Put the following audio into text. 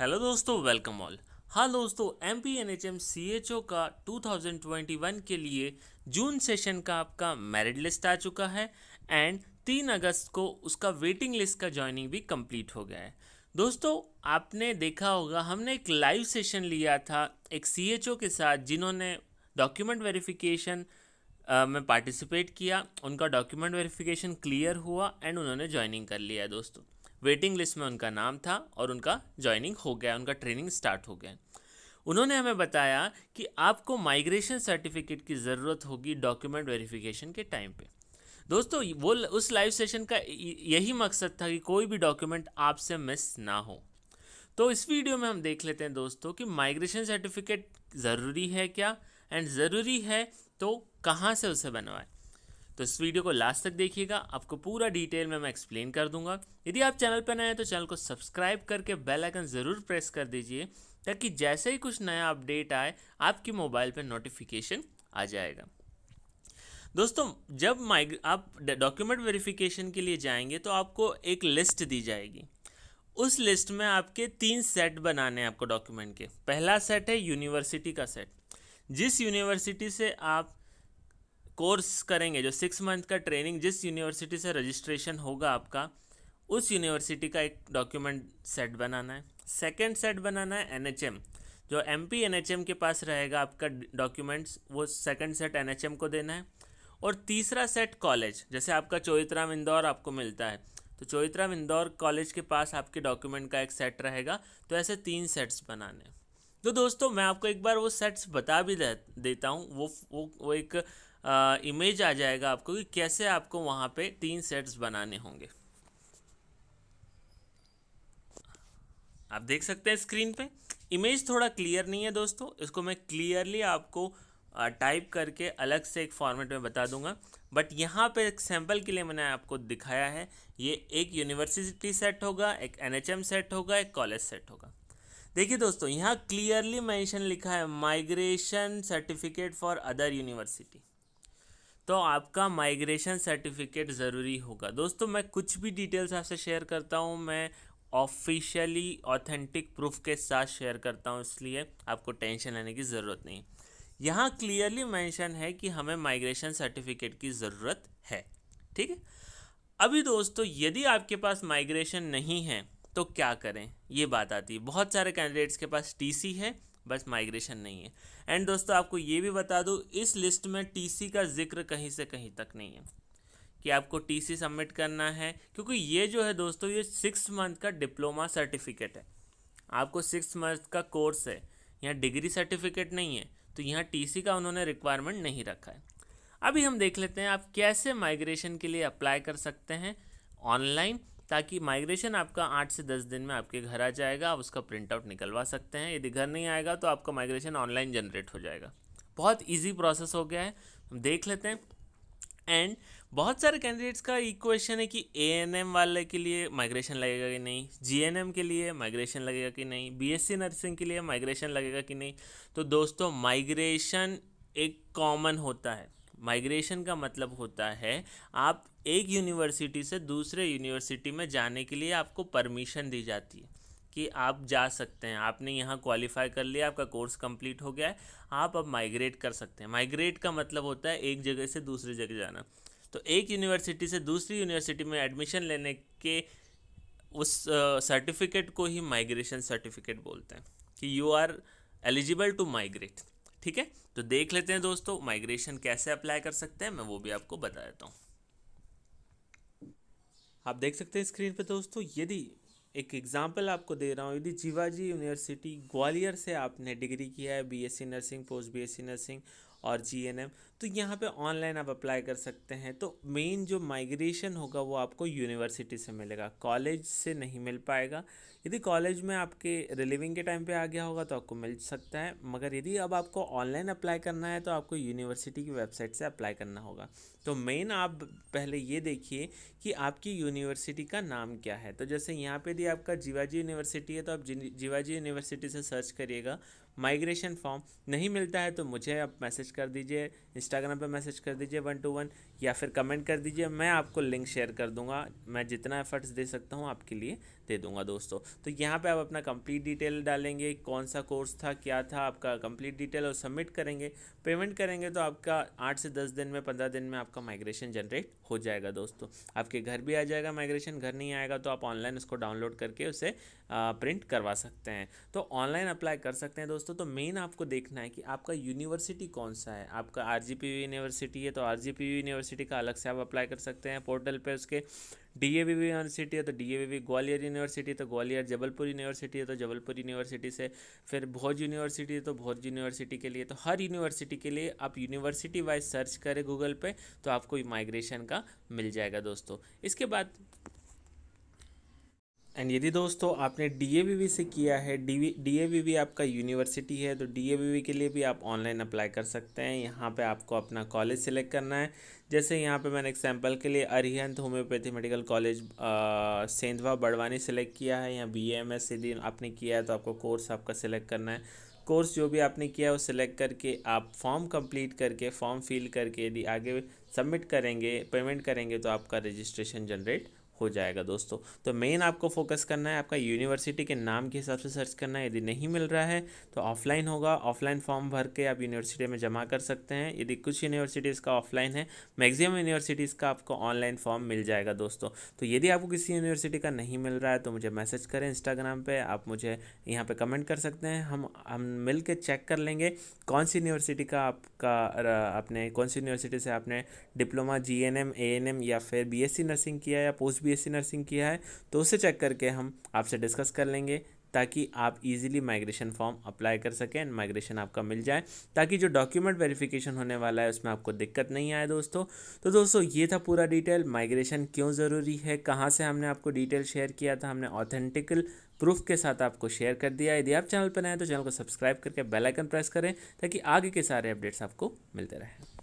hello दोस्तों welcome all हाँ दोस्तों M P N H M C H O का 2021 के लिए जून सेशन का आपका मेरिट लिस्ट आ चुका है एंड तीन अगस्त को उसका वेटिंग लिस्ट का ज्वाइनिंग भी कंप्लीट हो गया है दोस्तों आपने देखा होगा हमने एक लाइव सेशन लिया था एक सी एच ओ के साथ जिन्होंने डॉक्यूमेंट वेरिफिकेशन में पार्टिसिपेट किया उनका डॉक्यूमेंट वेरिफिकेशन क्लियर हुआ एंड उन्होंने ज्वाइनिंग कर लिया दोस्तों वेटिंग लिस्ट में उनका नाम था और उनका ज्वाइनिंग हो गया उनका ट्रेनिंग स्टार्ट हो गया उन्होंने हमें बताया कि आपको माइग्रेशन सर्टिफिकेट की ज़रूरत होगी डॉक्यूमेंट वेरिफिकेशन के टाइम पे दोस्तों वो उस लाइव सेशन का यही मकसद था कि कोई भी डॉक्यूमेंट आपसे मिस ना हो तो इस वीडियो में हम देख लेते हैं दोस्तों कि माइग्रेशन सर्टिफिकेट ज़रूरी है क्या एंड ज़रूरी है तो कहाँ से उसे बनवाएं तो इस वीडियो को लास्ट तक देखिएगा आपको पूरा डिटेल में मैं एक्सप्लेन कर दूंगा यदि आप चैनल पर नए हैं तो चैनल को सब्सक्राइब करके बेल आइकन ज़रूर प्रेस कर दीजिए ताकि जैसे ही कुछ नया अपडेट आए आपके मोबाइल पर नोटिफिकेशन आ जाएगा दोस्तों जब माइग्र आप डॉक्यूमेंट वेरिफिकेशन के लिए जाएंगे तो आपको एक लिस्ट दी जाएगी उस लिस्ट में आपके तीन सेट बनाने हैं आपको डॉक्यूमेंट के पहला सेट है यूनिवर्सिटी का सेट जिस यूनिवर्सिटी से आप कोर्स करेंगे जो सिक्स मंथ का ट्रेनिंग जिस यूनिवर्सिटी से रजिस्ट्रेशन होगा आपका उस यूनिवर्सिटी का एक डॉक्यूमेंट सेट बनाना है सेकेंड सेट बनाना है एन जो M P N H M के पास रहेगा आपका डॉक्यूमेंट्स वो second set N H M को देना है और तीसरा सेट कॉलेज जैसे आपका चोइतराम इंदौर आपको मिलता है तो चोइतराम इंदौर कॉलेज के पास आपके डॉक्यूमेंट का एक सेट रहेगा तो ऐसे तीन सेट्स बनाने तो दोस्तों मैं आपको एक बार वो सेट्स बता भी दे, देता हूँ वो, वो वो एक इमेज आ जाएगा आपको कि कैसे आपको वहाँ पे तीन सेट्स बनाने होंगे आप देख सकते हैं स्क्रीन पे इमेज थोड़ा क्लियर नहीं है दोस्तों इसको मैं क्लियरली आपको टाइप करके अलग से एक फॉर्मेट में बता दूंगा बट यहाँ पे एक सैम्पल के लिए मैंने आपको दिखाया है ये एक यूनिवर्सिटी सेट होगा एक एनएचएम सेट होगा एक कॉलेज सेट होगा देखिए दोस्तों यहाँ क्लियरली मेंशन लिखा है migration certificate for other university तो आपका माइग्रेशन सर्टिफिकेट ज़रूरी होगा दोस्तों मैं कुछ भी डिटेल्स आपसे शेयर करता हूँ मैं ऑफिशियली ऑथेंटिक प्रूफ के साथ शेयर करता हूँ इसलिए आपको टेंशन लेने की ज़रूरत नहीं यहाँ क्लियरली मेंशन है कि हमें माइग्रेशन सर्टिफिकेट की ज़रूरत है ठीक है अभी दोस्तों यदि आपके पास माइग्रेशन नहीं है तो क्या करें ये बात आती है बहुत सारे कैंडिडेट्स के पास टीसी है बस माइग्रेशन नहीं है एंड दोस्तों आपको ये भी बता दूँ इस लिस्ट में टीसी का जिक्र कहीं से कहीं तक नहीं है कि आपको टीसी सबमिट करना है क्योंकि ये जो है दोस्तों ये सिक्स मंथ का डिप्लोमा सर्टिफिकेट है आपको सिक्स मंथ का कोर्स है यहाँ डिग्री सर्टिफिकेट नहीं है तो यहाँ टीसी का उन्होंने रिक्वायरमेंट नहीं रखा है अभी हम देख लेते हैं आप कैसे माइग्रेशन के लिए अप्लाई कर सकते हैं ऑनलाइन ताकि माइग्रेशन आपका आठ से दस दिन में आपके घर आ जाएगा आप उसका प्रिंट आउट निकलवा सकते हैं यदि घर नहीं आएगा तो आपका माइग्रेशन ऑनलाइन जनरेट हो जाएगा बहुत ईजी प्रोसेस हो गया है हम देख लेते हैं एंड बहुत सारे कैंडिडेट्स का इक्वेशन है कि ए एन एम वाले के लिए माइग्रेशन लगेगा कि नहीं जी एन एम के लिए माइग्रेशन लगेगा कि नहीं बी एस सी नर्सिंग के लिए माइग्रेशन लगेगा कि नहीं तो दोस्तों माइग्रेशन एक कॉमन होता है माइग्रेशन का मतलब होता है आप एक यूनिवर्सिटी से दूसरे यूनिवर्सिटी में जाने के लिए आपको परमिशन दी जाती है कि आप जा सकते हैं आपने यहाँ क्वालिफाई कर लिया आपका कोर्स कंप्लीट हो गया है आप अब माइग्रेट कर सकते हैं माइग्रेट का मतलब होता है एक जगह से दूसरी जगह जाना तो एक यूनिवर्सिटी से दूसरी यूनिवर्सिटी में एडमिशन लेने के उस सर्टिफिकेट को ही माइग्रेशन सर्टिफिकेट बोलते हैं कि you are eligible to migrate ठीक है तो देख लेते हैं दोस्तों माइग्रेशन कैसे अप्लाई कर सकते हैं मैं वो भी आपको बता देता हूँ आप देख सकते हैं स्क्रीन पर दोस्तों यदि एक एग्जाम्पल आपको दे रहा हूँ यदि जीवाजी यूनिवर्सिटी ग्वालियर से आपने डिग्री किया है BSc nursing post BSc nursing और जीएनएम तो यहाँ पे ऑनलाइन आप अप्लाई कर सकते हैं तो मेन जो माइग्रेशन होगा वो आपको यूनिवर्सिटी से मिलेगा कॉलेज से नहीं मिल पाएगा यदि कॉलेज में आपके रिलीविंग के टाइम पे आ गया होगा तो आपको मिल सकता है मगर यदि अब आपको ऑनलाइन अप्लाई करना है तो आपको यूनिवर्सिटी की वेबसाइट से अप्लाई करना होगा तो मेन आप पहले ये देखिए कि आपकी यूनिवर्सिटी का नाम क्या है तो जैसे यहाँ पे यदि आपका जीवाजी यूनिवर्सिटी है तो आप जीवाजी यूनिवर्सिटी से सर्च करिएगा माइग्रेशन फॉर्म नहीं मिलता है तो मुझे आप मैसेज कर दीजिए इंस्टाग्राम पे मैसेज कर दीजिए वन टू वन या फिर कमेंट कर दीजिए मैं आपको लिंक शेयर कर दूंगा मैं जितना एफर्ट्स दे सकता हूँ आपके लिए दे दूंगा दोस्तों तो यहाँ पे आप अपना कंप्लीट डिटेल डालेंगे कौन सा कोर्स था क्या था आपका कंप्लीट डिटेल और सबमिट करेंगे पेमेंट करेंगे तो आपका आठ से दस दिन में पंद्रह दिन में आपका माइग्रेशन जनरेट हो जाएगा दोस्तों आपके घर भी आ जाएगा माइग्रेशन घर नहीं आएगा तो आप ऑनलाइन उसको डाउनलोड करके उसे प्रिंट करवा सकते हैं तो ऑनलाइन अप्लाई कर सकते हैं दोस्तों दोस्तों तो मेन आपको देखना है कि आपका यूनिवर्सिटी कौन सा है आपका आर यूनिवर्सिटी है तो आर यूनिवर्सिटी का अलग से आप अप्लाई कर सकते हैं पोर्टल पर उसके डी यूनिवर्सिटी है तो डी ग्वालियर यूनिवर्सिटी तो ग्वालियर जबलपुर यूनिवर्सिटी है तो जबलपुर यूनिवर्सिटी से फिर भोज यूनिवर्सिटी है तो भोज यूनिवर्सिटी के लिए तो हर यूनिवर्सिटी के लिए आप यूनिवर्सिटी वाइज सर्च करें गूगल पे तो आपको माइग्रेशन का मिल जाएगा दोस्तों इसके बाद एंड यदि दोस्तों आपने डी से किया है डी डी आपका यूनिवर्सिटी है तो डी के लिए भी आप ऑनलाइन अप्लाई कर सकते हैं यहाँ पे आपको अपना कॉलेज सेलेक्ट करना है जैसे यहाँ पे मैंने एग्जांपल के लिए Arihant homoeopathy medical college Sendhwa Barwani select किया है या बी एम एस यदि आपने किया है तो आपको कोर्स आपका सिलेक्ट करना है कोर्स जो भी आपने किया है वो सिलेक्ट करके आप फॉर्म कंप्लीट करके फॉर्म फिल करके यदि आगे सबमिट करेंगे पेमेंट करेंगे तो आपका रजिस्ट्रेशन जनरेट हो जाएगा दोस्तों तो मेन आपको फोकस करना है आपका यूनिवर्सिटी के नाम के हिसाब से सर्च करना है यदि नहीं मिल रहा है तो ऑफलाइन होगा ऑफलाइन फॉर्म भर के आप यूनिवर्सिटी में जमा कर सकते हैं यदि कुछ यूनिवर्सिटीज़ का ऑफलाइन है मैक्सिमम यूनिवर्सिटीज़ का आपको ऑनलाइन फॉर्म मिल जाएगा दोस्तों तो यदि आपको किसी यूनिवर्सिटी का नहीं मिल रहा है तो मुझे मैसेज करें इंस्टाग्राम पर आप मुझे यहाँ पर कमेंट कर सकते हैं हम हम मिल के चेक कर लेंगे कौन सी यूनिवर्सिटी का आपका आपने कौन सी यूनिवर्सिटी से आपने diploma G N M N M या फिर बी एस सी नर्सिंग किया या पोस्ट बीएससी नर्सिंग किया है तो उसे चेक करके हम आपसे डिस्कस कर लेंगे ताकि आप इजीली माइग्रेशन फॉर्म अप्लाई कर सकें एंड माइग्रेशन आपका मिल जाए ताकि जो डॉक्यूमेंट वेरिफिकेशन होने वाला है उसमें आपको दिक्कत नहीं आए दोस्तों तो दोस्तों ये था पूरा डिटेल माइग्रेशन क्यों ज़रूरी है कहाँ से हमने आपको डिटेल शेयर किया था हमने ऑथेंटिकल प्रूफ के साथ आपको शेयर कर दिया यदि आप चैनल पर नए तो चैनल को सब्सक्राइब करके बेलाइकन प्रेस करें ताकि आगे के सारे अपडेट्स आपको मिलते रहें